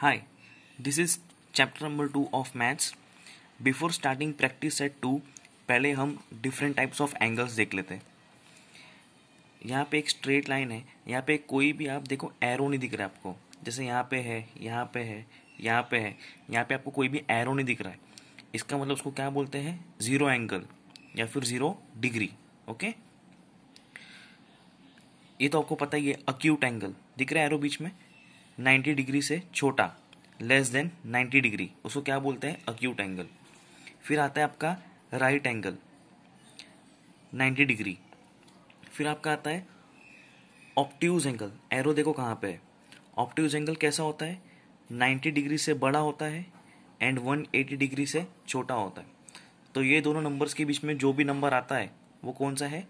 Hi, this is chapter number two of maths before starting practice set two पहले हम different types of angles देख लेते हैं यहाँ पे एक straight line है यहाँ पे कोई भी आप देखो arrow नहीं दिख रहा है आपको जैसे यहाँ पे है यहाँ पे है यहाँ पे है यहाँ पे आपको कोई भी arrow नहीं दिख रहा है इसका मतलब उसको क्या बोलते हैं zero angle या फिर zero degree okay ये तो आपको पता ही है acute angle दिख रहा है arrow बीच में 90 डिग्री से छोटा लेस देन 90 डिग्री उसको क्या बोलते हैं अक्यूट एंगल फिर आता है आपका राइट एंगल 90 डिग्री फिर आपका आता है ऑप्टिज एंगल एरो देखो कहाँ पे है ऑप्टिज एंगल कैसा होता है 90 डिग्री से बड़ा होता है एंड 180 डिग्री से छोटा होता है तो ये दोनों नंबर्स के बीच में जो भी नंबर आता है वो कौन सा है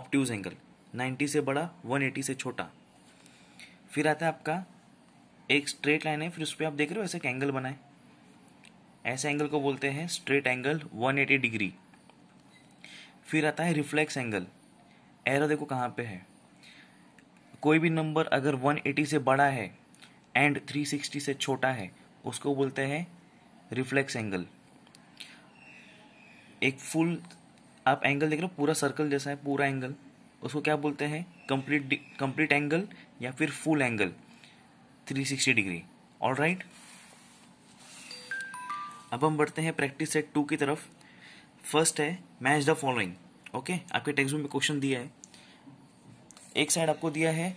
ऑप्टिज एंगल 90 से बड़ा 180 से छोटा फिर आता है आपका एक स्ट्रेट लाइन है फिर उस पर आप देख रहे हो ऐसे एक एंगल बनाए ऐसे एंगल को बोलते हैं स्ट्रेट एंगल 180 डिग्री फिर आता है रिफ्लेक्स एंगल एरो देखो कहाँ पे है कोई भी नंबर अगर 180 से बड़ा है एंड 360 से छोटा है उसको बोलते हैं रिफ्लेक्स एंगल एक फुल आप एंगल देख रहे हो पूरा सर्कल जैसा है पूरा एंगल उसको क्या बोलते हैं कंप्लीट कंप्लीट एंगल या फिर full angle 360 degree all right अब हम बढ़ते हैं प्रैक्टिस सेट टू की तरफ फर्स्ट है मैच द फॉलोइंग ओके आपके टेक्स्ट बुक में क्वेश्चन दिया है एक साइड आपको दिया है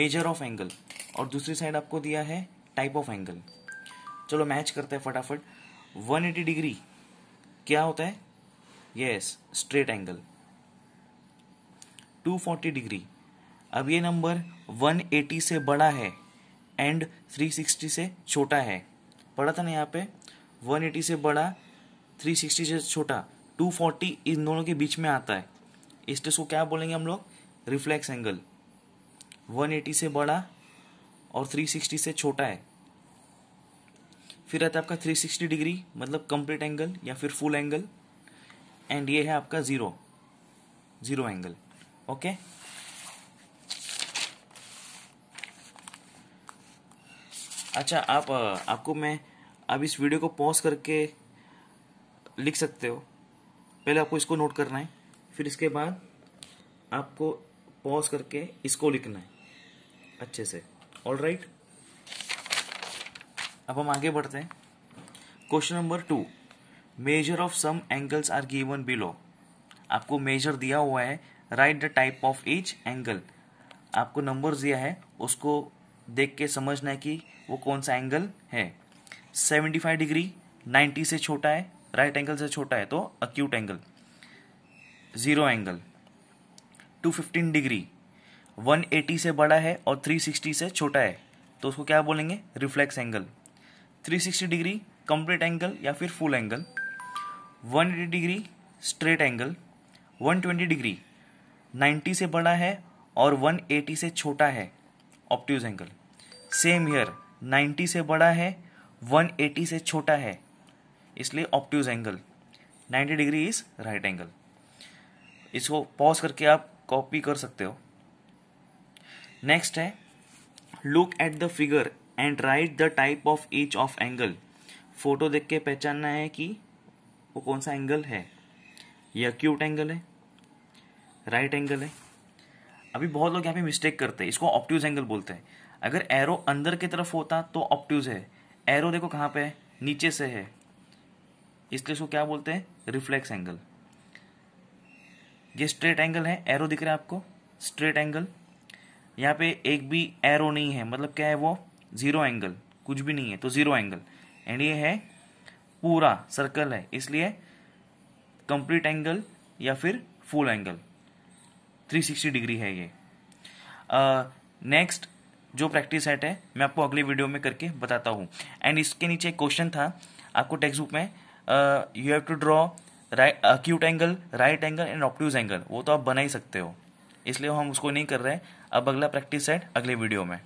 मेजर ऑफ एंगल और दूसरी साइड आपको दिया है टाइप ऑफ एंगल चलो मैच करते हैं फटाफट 180 डिग्री क्या होता है यस स्ट्रेट एंगल 240 डिग्री अब ये नंबर 180 से बड़ा है एंड 360 से छोटा है पढ़ा था ना यहाँ पे 180 से बड़ा 360 से छोटा 240 इन दोनों के बीच में आता है इसलिए इसको क्या बोलेंगे हम लोग रिफ्लेक्स एंगल 180 से बड़ा और 360 से छोटा है फिर रहता है आपका 360 डिग्री मतलब कंप्लीट एंगल या फिर फुल एंगल एंड ये है आपका ज़ीरो ज़ीरो एंगल ओके अच्छा आप आपको मैं आप इस वीडियो को पॉज करके लिख सकते हो पहले आपको इसको नोट करना है फिर इसके बाद आपको पॉज करके इसको लिखना है अच्छे से ऑल राइट अब हम आगे बढ़ते हैं question number two measure of some angles are given below आपको मेजर दिया हुआ है right the type of each angle आपको नंबर दिया है उसको देख के समझना है कि वो कौन सा एंगल है 75 डिग्री 90 से छोटा है राइट एंगल से छोटा है तो acute angle zero angle 215 degree 180 से बड़ा है और 360 से छोटा है तो उसको क्या बोलेंगे reflex angle 360 degree complete angle या फिर full angle 180 degree straight angle 120 degree 90 से बड़ा है और 180 से छोटा है ऑप्टिज एंगल सेम ईयर 90 से बड़ा है 180 से छोटा है इसलिए obtuse angle 90 degree is right angle इसको पॉज करके आप कॉपी कर सकते हो नेक्स्ट है look at the figure and write the type of each of angle photo देख के पहचानना है कि वो कौन सा एंगल है ये अक्यूट एंगल है राइट right एंगल है अभी बहुत लोग यहाँ पे मिस्टेक करते हैं इसको ऑप्टिव एंगल बोलते हैं अगर एरो अंदर की तरफ होता तो ऑप्टूज है एरो देखो कहां पे है नीचे से है इसलिए इसको क्या बोलते हैं रिफ्लेक्स एंगल ये स्ट्रेट एंगल है एरो दिख रहा है आपको स्ट्रेट एंगल यहाँ पे एक भी एरो नहीं है मतलब क्या है वो जीरो एंगल कुछ भी नहीं है तो जीरो एंगल एंड ये है पूरा सर्कल है इसलिए कंप्लीट एंगल या फिर फुल एंगल 360 डिग्री है ये नेक्स्ट uh, जो प्रैक्टिस सेट है मैं आपको अगली वीडियो में करके बताता हूँ एंड इसके नीचे एक क्वेश्चन था आपको टेक्स्ट बुक में you have to draw right acute angle right angle and obtuse angle वो तो आप बना ही सकते हो इसलिए हम उसको नहीं कर रहे हैं अब अगला प्रैक्टिस सेट अगले वीडियो में